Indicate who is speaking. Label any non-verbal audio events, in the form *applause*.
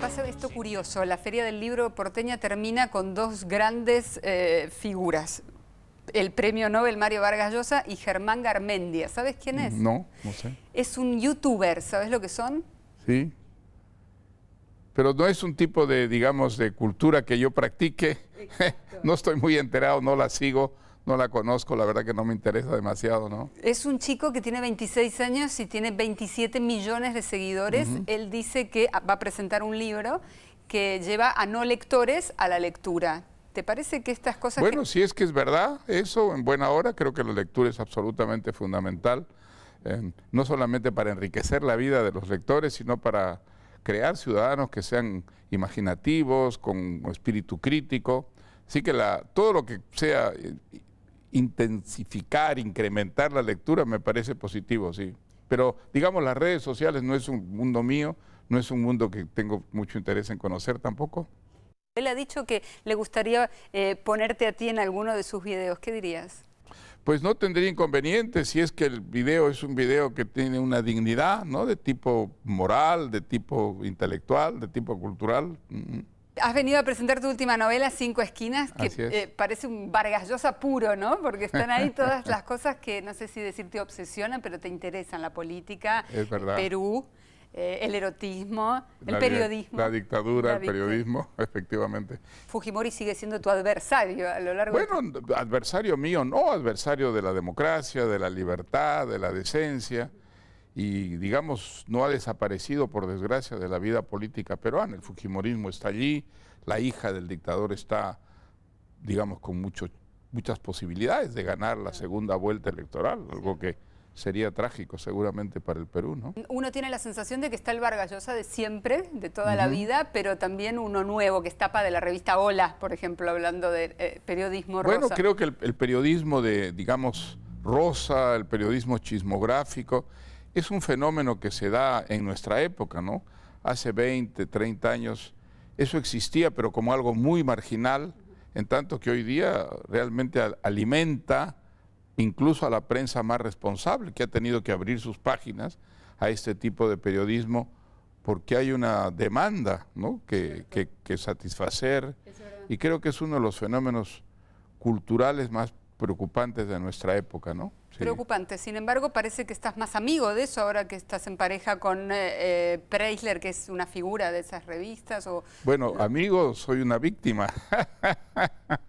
Speaker 1: Pasa esto curioso, la Feria del Libro porteña termina con dos grandes eh, figuras, el premio Nobel Mario Vargas Llosa y Germán Garmendia. ¿Sabes quién es? No, no sé. Es un youtuber, ¿sabes lo que son?
Speaker 2: Sí. Pero no es un tipo de, digamos, de cultura que yo practique. *laughs* no estoy muy enterado, no la sigo no la conozco, la verdad que no me interesa demasiado, ¿no?
Speaker 1: Es un chico que tiene 26 años y tiene 27 millones de seguidores. Él dice que va a presentar un libro que lleva a no lectores a la lectura. ¿Te parece que estas cosas... Bueno,
Speaker 2: si es que es verdad, eso en buena hora, creo que la lectura es absolutamente fundamental, no solamente para enriquecer la vida de los lectores, sino para crear ciudadanos que sean imaginativos, con espíritu crítico. Así que la, todo lo que sea intensificar, incrementar la lectura, me parece positivo, sí. Pero digamos, las redes sociales no es un mundo mío, no es un mundo que tengo mucho interés en conocer tampoco.
Speaker 1: Él ha dicho que le gustaría eh, ponerte a ti en alguno de sus videos, ¿qué dirías?
Speaker 2: Pues no tendría inconveniente si es que el video es un video que tiene una dignidad, ¿no? De tipo moral, de tipo intelectual, de tipo cultural. Mm, mm.
Speaker 1: Has venido a presentar tu última novela, Cinco Esquinas, que eh, parece un Vargas Llosa puro, ¿no? Porque están ahí todas las cosas que, no sé si decirte, obsesionan, pero te interesan, la política, Perú, eh, el erotismo, el periodismo. La
Speaker 2: dictadura, el periodismo, *laughs* efectivamente.
Speaker 1: Fujimori sigue siendo tu adversario a lo largo de...
Speaker 2: Bueno, adversario mío, no, adversario de la democracia, de la libertad, de la decencia y digamos no ha desaparecido por desgracia de la vida política peruana. El Fujimorismo está allí, la hija del dictador está, digamos, con mucho, muchas posibilidades de ganar la segunda vuelta electoral, algo que sería trágico seguramente para el Perú, ¿no?
Speaker 1: Uno tiene la sensación de que está el Vargallosa de siempre, de toda la vida, pero también uno nuevo que está para de la revista Hola, por ejemplo, hablando de eh, periodismo rosa. Bueno, creo que
Speaker 2: el periodismo de, digamos, rosa, el periodismo chismográfico, es un fenómeno que se da en nuestra época, ¿no? Hace 20, 30 años eso existía, pero como algo muy marginal, en tanto que hoy día realmente alimenta incluso a la prensa más responsable, que ha tenido que abrir sus páginas a este tipo de periodismo, porque hay una demanda ¿no? que, que satisfacer. Y creo que es uno de los fenómenos culturales más preocupantes de nuestra época, ¿no?
Speaker 1: Preocupantes. Sin embargo, parece que estás más amigo de eso ahora que estás en pareja con eh, eh Preisler, que es una figura de esas revistas.
Speaker 2: Bueno, amigo, soy una víctima. *laughs*